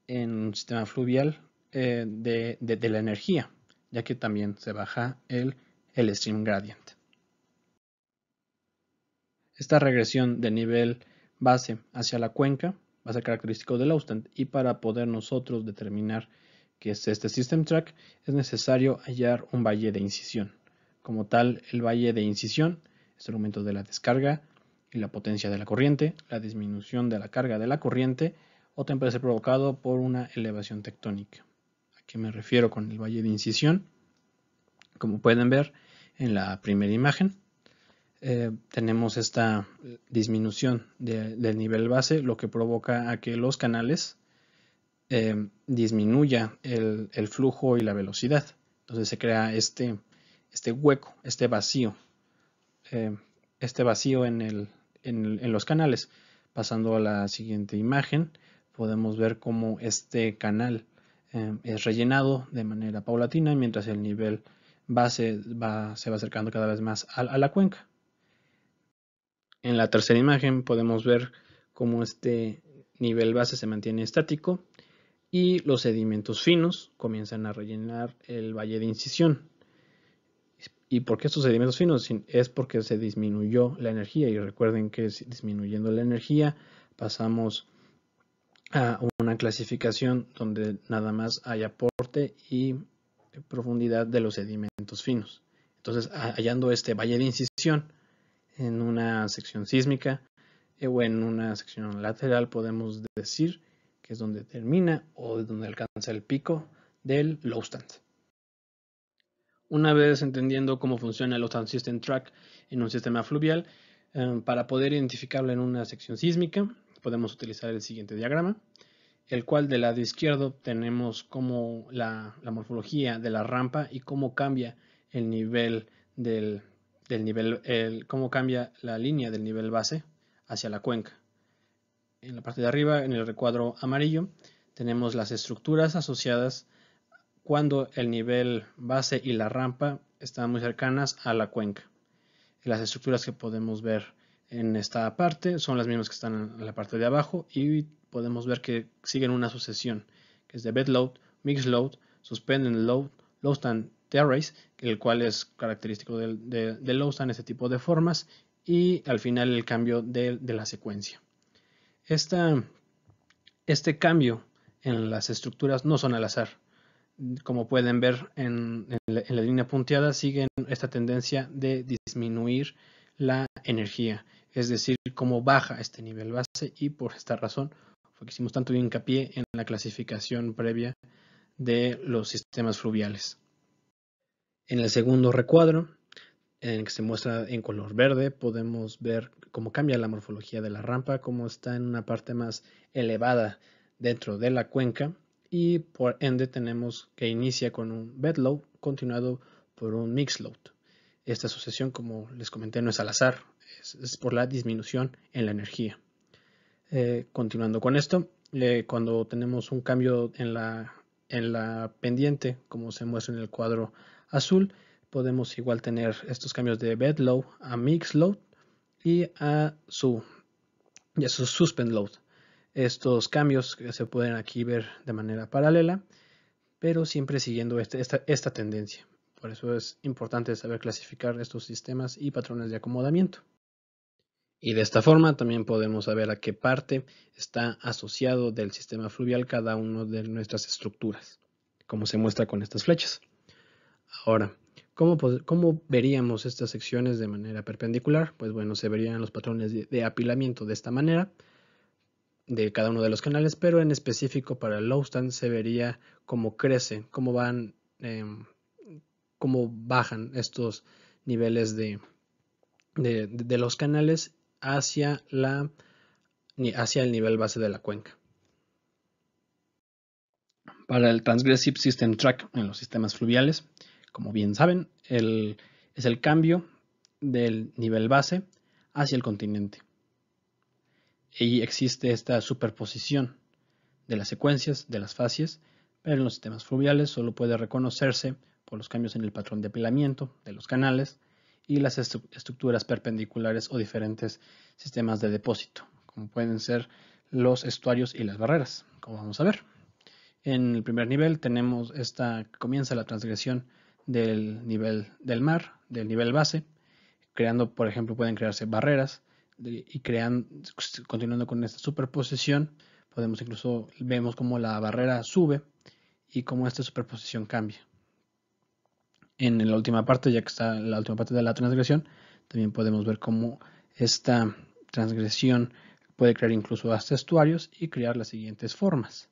en un sistema fluvial eh, de, la energía, ya que también se baja el, el stream gradient. Esta regresión de nivel base hacia la cuenca va a ser característico del Austin, y para poder nosotros determinar que es este System Track es necesario hallar un valle de incisión. Como tal, el valle de incisión es el aumento de la descarga y la potencia de la corriente, la disminución de la carga de la corriente o también puede ser provocado por una elevación tectónica. ¿A qué me refiero con el valle de incisión? Como pueden ver en la primera imagen, eh, tenemos esta eh, disminución del nivel base, lo que provoca a que los canales eh, disminuya el, flujo y la velocidad. Entonces se crea este, este hueco, este vacío, este vacío en, el, en, los canales. Pasando a la siguiente imagen, podemos ver cómo este canal es rellenado de manera paulatina mientras el nivel base se va acercando cada vez más a la cuenca. En la tercera imagen podemos ver cómo este nivel base se mantiene estático y los sedimentos finos comienzan a rellenar el valle de incisión. ¿Y por qué estos sedimentos finos? Es porque se disminuyó la energía y recuerden que disminuyendo la energía pasamos a una clasificación donde nada más hay aporte y profundidad de los sedimentos finos. Entonces, hallando este valle de incisión, en una sección sísmica eh, o en una sección lateral, podemos decir que es donde termina o donde alcanza el pico del low stand. Una vez entendiendo cómo funciona el low stand system track en un sistema fluvial, eh, para poder identificarlo en una sección sísmica, podemos utilizar el siguiente diagrama, el cual del lado izquierdo tenemos como la morfología de la rampa y cómo cambia el nivel del, del nivel, el, cómo cambia la línea del nivel base hacia la cuenca. En la parte de arriba, en el recuadro amarillo, tenemos las estructuras asociadas cuando el nivel base y la rampa están muy cercanas a la cuenca. Las estructuras que podemos ver en esta parte son las mismas que están en la parte de abajo y podemos ver que siguen una sucesión, que es de bed load, mix load, suspended load, low stand arrays, el cual es característico de, de este tipo de formas, y al final el cambio de, la secuencia. este cambio en las estructuras no son al azar. Como pueden ver en, la, línea punteada, siguen esta tendencia de disminuir la energía, es decir, cómo baja este nivel base y por esta razón hicimos tanto hincapié en la clasificación previa de los sistemas fluviales. En el segundo recuadro, en el que se muestra en color verde, podemos ver cómo cambia la morfología de la rampa, cómo está en una parte más elevada dentro de la cuenca y por ende tenemos que inicia con un bed load continuado por un mix load. Esta sucesión, como les comenté, no es al azar, es, por la disminución en la energía. Eh, continuando con esto, cuando tenemos un cambio en la, en la pendiente, como se muestra en el cuadro azul. Podemos igual tener estos cambios de bed load a mix load y a su, suspend load. Estos cambios se pueden aquí ver de manera paralela, pero siempre siguiendo este, esta, esta tendencia. Por eso es importante saber clasificar estos sistemas y patrones de acomodamiento. Y de esta forma también podemos saber a qué parte está asociado del sistema fluvial cada una de nuestras estructuras, como se muestra con estas flechas. Ahora, ¿cómo, veríamos estas secciones de manera perpendicular? Pues bueno, se verían los patrones de, apilamiento de esta manera, de cada uno de los canales, pero en específico para el Lowstand se vería cómo crece, cómo van, em, cómo bajan estos niveles de, los canales hacia, hacia el nivel base de la cuenca para el Transgressive System Track en los sistemas fluviales como bien saben, es el cambio del nivel base hacia el continente. Y existe esta superposición de las secuencias, de las fases, pero en los sistemas fluviales solo puede reconocerse por los cambios en el patrón de apilamiento de los canales y las estructuras perpendiculares o diferentes sistemas de depósito, como pueden ser los estuarios y las barreras, como vamos a ver. En el primer nivel tenemos esta, comienza la transgresión del nivel del mar, del nivel base, creando, por ejemplo, pueden crearse barreras y crean, continuando con esta superposición, podemos incluso vemos cómo la barrera sube y cómo esta superposición cambia. En la última parte, ya que está la última parte de la transgresión, también podemos ver cómo esta transgresión puede crear incluso hasta estuarios y crear las siguientes formas.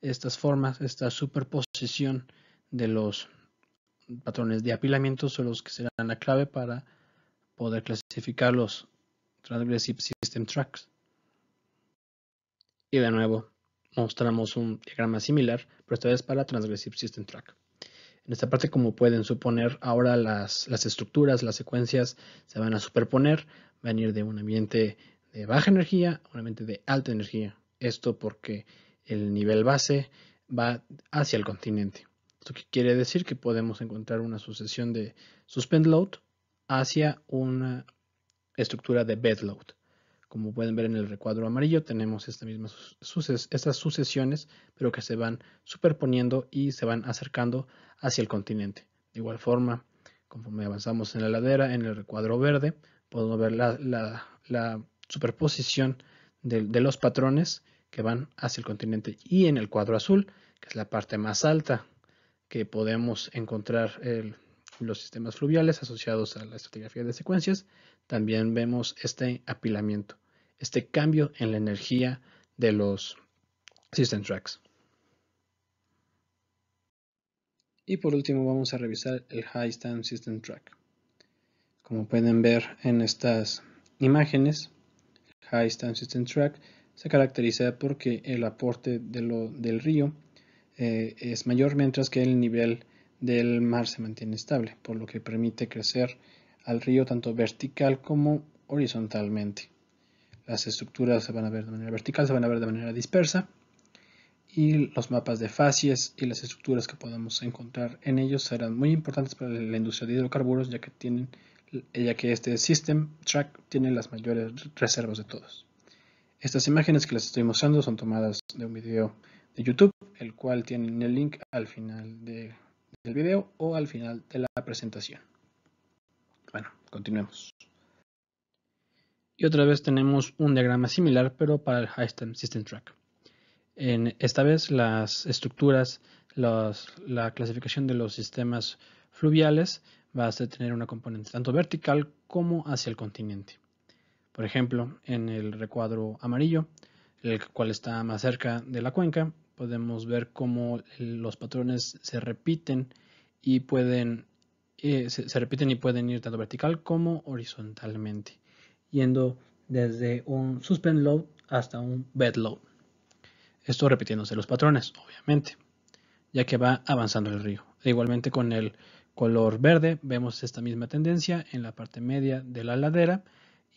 Estas formas, esta superposición de los patrones de apilamiento son los que serán la clave para poder clasificar los Transgressive System Tracks. Y de nuevo, mostramos un diagrama similar, pero esta vez para Transgressive System Track. En esta parte, como pueden suponer, ahora las, las estructuras, las secuencias se van a superponer, van a ir de un ambiente de baja energía a un ambiente de alta energía. Esto porque el nivel base va hacia el continente. Esto quiere decir que podemos encontrar una sucesión de suspend load hacia una estructura de bed load. Como pueden ver en el recuadro amarillo, tenemos misma estas sucesiones, pero que se van superponiendo y se van acercando hacia el continente. De igual forma, conforme avanzamos en la ladera, en el recuadro verde, podemos ver la, superposición de los patrones que van hacia el continente. Y en el cuadro azul, que es la parte más alta que podemos encontrar el, los sistemas fluviales asociados a la estratigrafía de secuencias, también vemos este apilamiento, este cambio en la energía de los system tracks. Y por último vamos a revisar el High Stand System Track. Como pueden ver en estas imágenes, el High Stand System Track se caracteriza porque el aporte de lo, del río eh, es mayor, mientras que el nivel del mar se mantiene estable, por lo que permite crecer al río tanto vertical como horizontalmente. Las estructuras se van a ver de manera vertical, se van a ver de manera dispersa y los mapas de facies y las estructuras que podamos encontrar en ellos serán muy importantes para la industria de hidrocarburos ya que tienen ya que este System Track tiene las mayores reservas de todos. Estas imágenes que les estoy mostrando son tomadas de un video de YouTube el cual tienen el link al final del video o al final de la presentación. Bueno, continuemos. Y otra vez tenemos un diagrama similar, pero para el High System Track. En, esta vez las estructuras, la clasificación de los sistemas fluviales va a tener una componente tanto vertical como hacia el continente. Por ejemplo, en el recuadro amarillo, el cual está más cerca de la cuenca, podemos ver cómo eh, los patrones se repiten y pueden eh, se, repiten y pueden ir tanto vertical como horizontalmente, yendo desde un suspend load hasta un bed load. Esto repitiéndose los patrones, obviamente, ya que va avanzando el río. E igualmente con el color verde vemos esta misma tendencia en la parte media de la ladera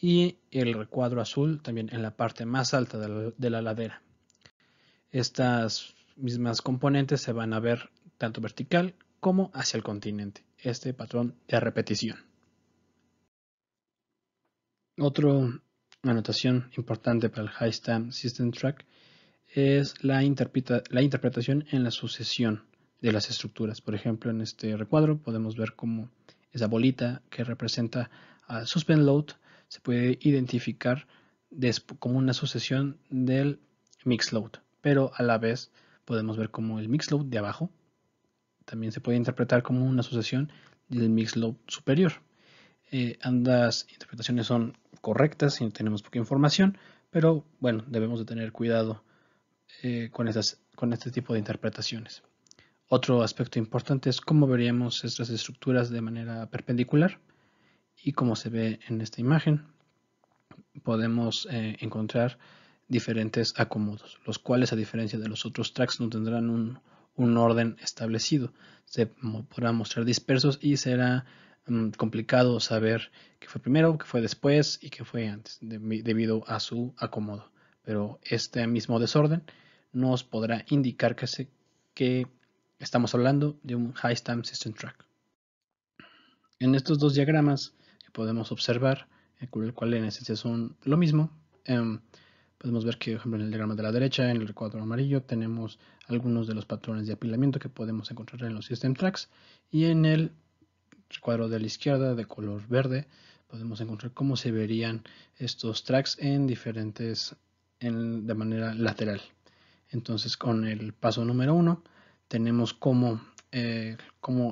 y el recuadro azul también en la parte más alta de la ladera. Estas mismas componentes se van a ver tanto vertical como hacia el continente, este patrón de repetición. Otra anotación importante para el High Stand System Track es la, la interpretación en la sucesión de las estructuras. Por ejemplo, en este recuadro podemos ver cómo esa bolita que representa a Suspend Load se puede identificar como una sucesión del Mix Load pero a la vez podemos ver como el mix load de abajo también se puede interpretar como una asociación del mix load superior. Eh, ambas interpretaciones son correctas y no tenemos poca información, pero bueno, debemos de tener cuidado eh, con, estas, con este tipo de interpretaciones. Otro aspecto importante es cómo veríamos estas estructuras de manera perpendicular y como se ve en esta imagen, podemos eh, encontrar diferentes acomodos, los cuales a diferencia de los otros tracks no tendrán un, orden establecido, se podrán mostrar dispersos y será mm, complicado saber qué fue primero, qué fue después y qué fue antes, debido a su acomodo. Pero este mismo desorden nos podrá indicar que, estamos hablando de un High Time System Track. En estos dos diagramas que podemos observar, eh, el cual en esencia son lo mismo, em, podemos ver que, por ejemplo, en el diagrama de la derecha, en el cuadro amarillo, tenemos algunos de los patrones de apilamiento que podemos encontrar en los System Tracks y en el cuadro de la izquierda de color verde podemos encontrar cómo se verían estos tracks en diferentes de manera lateral. Entonces con el paso número uno tenemos cómo, eh,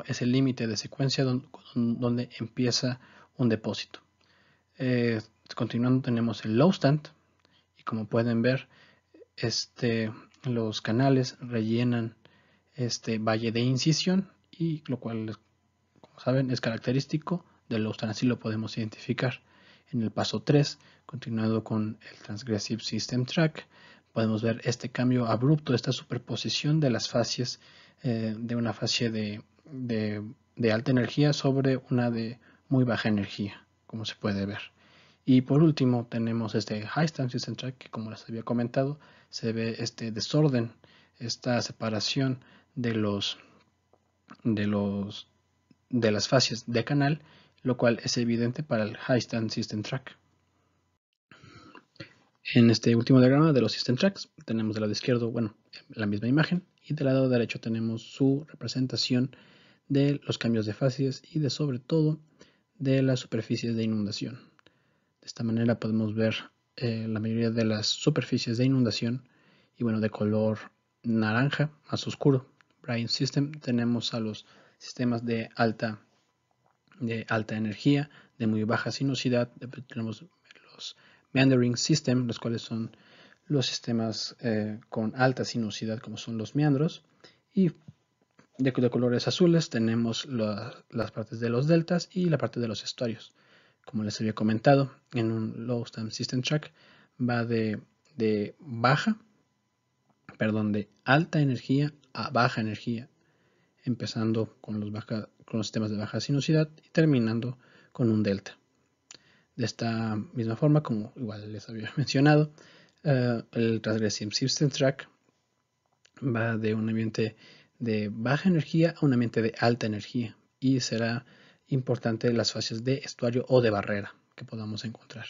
es el límite de secuencia donde, empieza un depósito. Eh, continuando tenemos el low stand como pueden ver, este, los canales rellenan este valle de incisión y lo cual, como saben, es característico del los así lo podemos identificar. En el paso 3, continuando con el Transgressive System Track, podemos ver este cambio abrupto, esta superposición de las fases, eh, de una fase de, de alta energía sobre una de muy baja energía, como se puede ver. Y por último tenemos este High System Track, que como les había comentado se ve este desorden, esta separación de los de los de las fases de canal, lo cual es evidente para el High Stand System Track. En este último diagrama de los System Tracks tenemos del lado izquierdo, bueno, la misma imagen y del lado derecho tenemos su representación de los cambios de fases y de sobre todo de las superficies de inundación. De esta manera podemos ver eh, la mayoría de las superficies de inundación y bueno, de color naranja más oscuro. Brain System tenemos a los sistemas de alta, de alta energía, de muy baja sinuosidad, tenemos los meandering system, los cuales son los sistemas eh, con alta sinuosidad como son los meandros y de, de colores azules tenemos las partes de los deltas y la parte de los estuarios como les había comentado, en un low stamp system track va de, baja, perdón, de alta energía a baja energía, empezando con los, baja, con los sistemas de baja sinuosidad y terminando con un delta. De esta misma forma, como igual les había [LAUGHS] mencionado, eh, el Transgressive System Track va de un ambiente de baja energía a un ambiente de alta energía y será importante las fases de estuario o de barrera que podamos encontrar.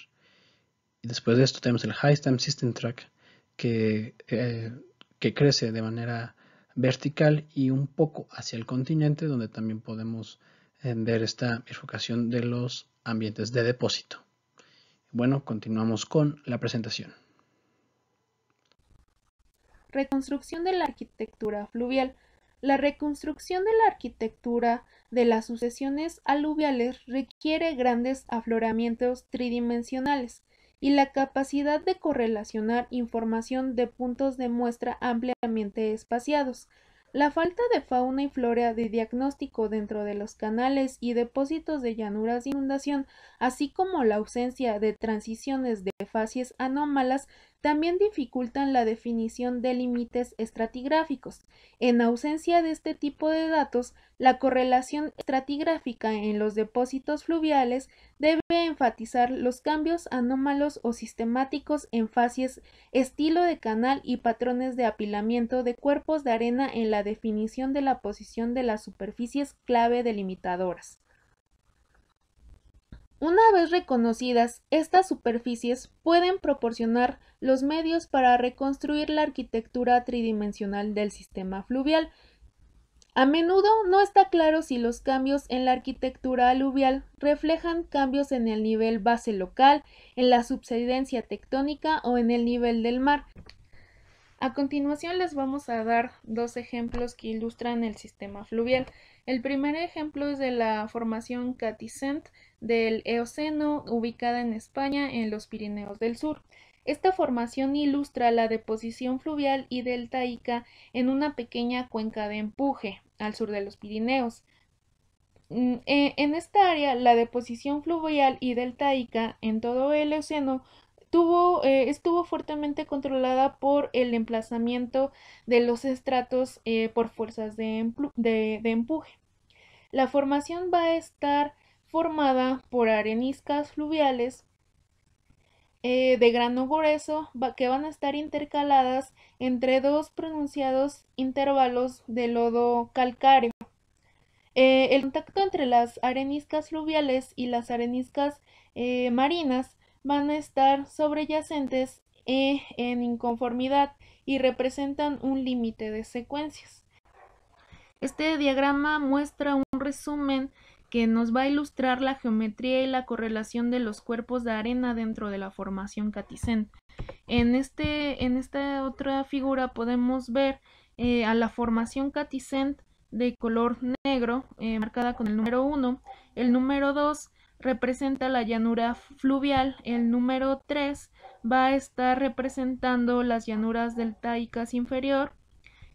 Y después de esto tenemos el High Time System Track que, eh, que crece de manera vertical y un poco hacia el continente donde también podemos eh, ver esta bifurcación de los ambientes de depósito. Bueno, continuamos con la presentación. Reconstrucción de la arquitectura fluvial. La reconstrucción de la arquitectura de las sucesiones aluviales requiere grandes afloramientos tridimensionales y la capacidad de correlacionar información de puntos de muestra ampliamente espaciados. La falta de fauna y flora de diagnóstico dentro de los canales y depósitos de llanuras de inundación, así como la ausencia de transiciones de fases anómalas, también dificultan la definición de límites estratigráficos. En ausencia de este tipo de datos, la correlación estratigráfica en los depósitos fluviales debe enfatizar los cambios anómalos o sistemáticos en fases, estilo de canal y patrones de apilamiento de cuerpos de arena en la definición de la posición de las superficies clave delimitadoras. Una vez reconocidas, estas superficies pueden proporcionar los medios para reconstruir la arquitectura tridimensional del sistema fluvial. A menudo no está claro si los cambios en la arquitectura aluvial reflejan cambios en el nivel base local, en la subsidencia tectónica o en el nivel del mar, a continuación les vamos a dar dos ejemplos que ilustran el sistema fluvial. El primer ejemplo es de la formación Caticent del Eoceno, ubicada en España, en los Pirineos del Sur. Esta formación ilustra la deposición fluvial y deltaica en una pequeña cuenca de empuje, al sur de los Pirineos. Mm, eh, en esta área, la deposición fluvial y deltaica en todo el Eoceno eh, estuvo fuertemente controlada por el emplazamiento de los estratos eh, por fuerzas de, empuje. La formación va a estar formada por areniscas fluviales eh, de grano grueso que van a estar intercaladas entre dos pronunciados intervalos de lodo calcáreo. el contacto entre las areniscas fluviales y las areniscas marinas van a estar sobreyacentes eh, en inconformidad y representan un límite de secuencias. Este diagrama muestra un resumen que nos va a ilustrar la geometría y la correlación de los cuerpos de arena dentro de la formación catizent En, este, en esta otra figura podemos ver eh, a la formación catizent de color negro, eh, marcada con el número 1, el número 2 representa la llanura fluvial, el número 3 va a estar representando las llanuras deltaicas inferior,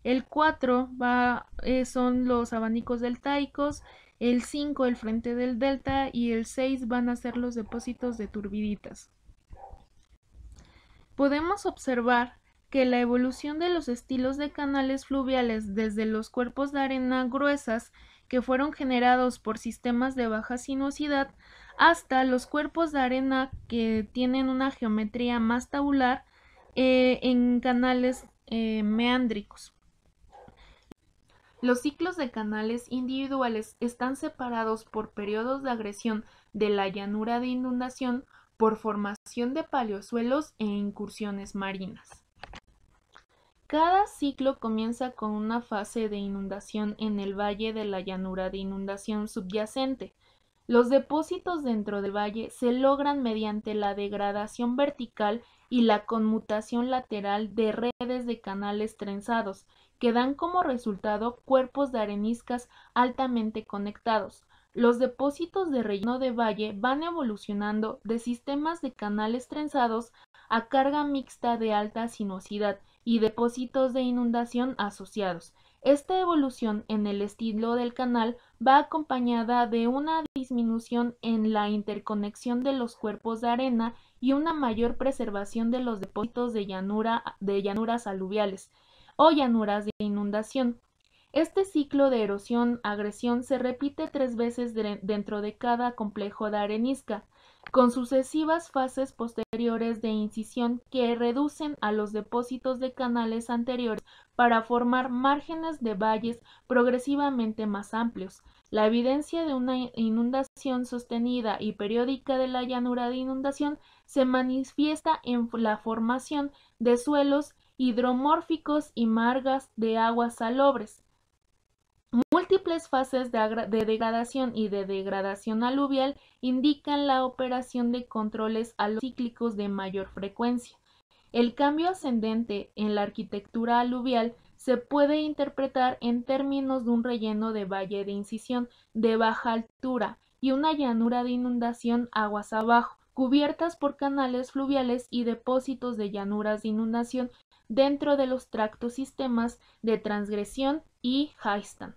el 4 va, eh, son los abanicos deltaicos, el 5 el frente del delta y el 6 van a ser los depósitos de turbiditas. Podemos observar que la evolución de los estilos de canales fluviales desde los cuerpos de arena gruesas que fueron generados por sistemas de baja sinuosidad hasta los cuerpos de arena que tienen una geometría más tabular eh, en canales eh, meándricos. Los ciclos de canales individuales están separados por periodos de agresión de la llanura de inundación, por formación de paleosuelos e incursiones marinas. Cada ciclo comienza con una fase de inundación en el valle de la llanura de inundación subyacente, los depósitos dentro del valle se logran mediante la degradación vertical y la conmutación lateral de redes de canales trenzados, que dan como resultado cuerpos de areniscas altamente conectados. Los depósitos de relleno de valle van evolucionando de sistemas de canales trenzados a carga mixta de alta sinuosidad y depósitos de inundación asociados. Esta evolución en el estilo del canal va acompañada de una disminución en la interconexión de los cuerpos de arena y una mayor preservación de los depósitos de, de llanuras aluviales o llanuras de inundación. Este ciclo de erosión-agresión se repite tres veces dentro de cada complejo de arenisca con sucesivas fases posteriores de incisión que reducen a los depósitos de canales anteriores para formar márgenes de valles progresivamente más amplios. La evidencia de una inundación sostenida y periódica de la llanura de inundación se manifiesta en la formación de suelos hidromórficos y margas de aguas salobres, Múltiples fases de, degradación y de degradación aluvial indican la operación de controles alocíclicos de mayor frecuencia. El cambio ascendente en la arquitectura aluvial se puede interpretar en términos de un relleno de valle de incisión de baja altura y una llanura de inundación aguas abajo, cubiertas por canales fluviales y depósitos de llanuras de inundación dentro de los tractos sistemas de transgresión y highstand.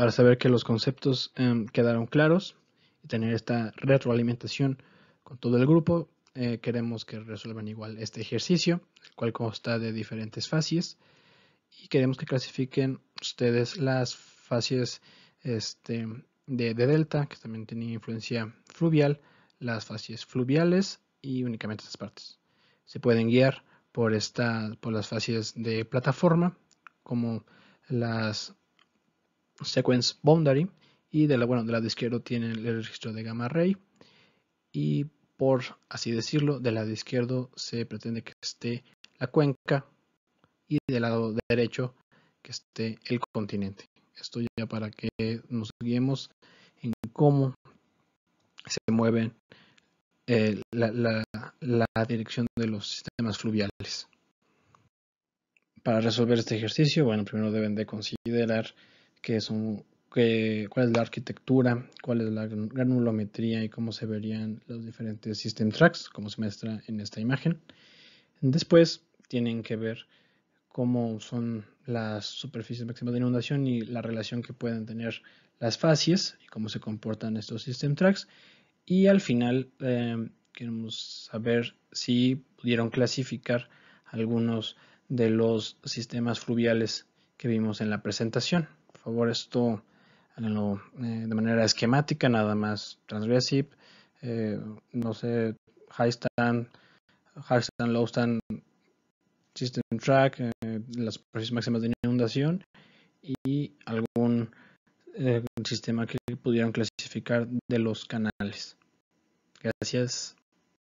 para saber que los conceptos em, quedaron claros y tener esta retroalimentación con todo el grupo. Eh, queremos que resuelvan igual este ejercicio, el cual consta de diferentes fases, y queremos que clasifiquen ustedes las fases este, de, delta, que también tienen influencia fluvial, las fases fluviales y únicamente estas partes. Se pueden guiar por, por las fases de plataforma, como las Sequence Boundary y de la, bueno, del lado izquierdo tienen el registro de gamma ray y por así decirlo, del lado izquierdo se pretende que esté la cuenca y del lado derecho que esté el continente. Esto ya para que nos guiemos en cómo se mueven eh, la, la dirección de los sistemas fluviales. Para resolver este ejercicio, bueno, primero deben de considerar son, qué, cuál es la arquitectura, cuál es la granulometría y cómo se verían los diferentes system tracks, como se muestra en esta imagen. Después tienen que ver cómo son las superficies máximas de inundación y la relación que pueden tener las facies y cómo se comportan estos system tracks. Y al final eh, queremos saber si pudieron clasificar algunos de los sistemas fluviales que vimos en la presentación favor, esto eh, de manera esquemática, nada más transgresive eh, no sé, high stand, high stand, stand, system track, eh, las superficies máximas de inundación y algún sistema que pudieran clasificar de los canales. Gracias.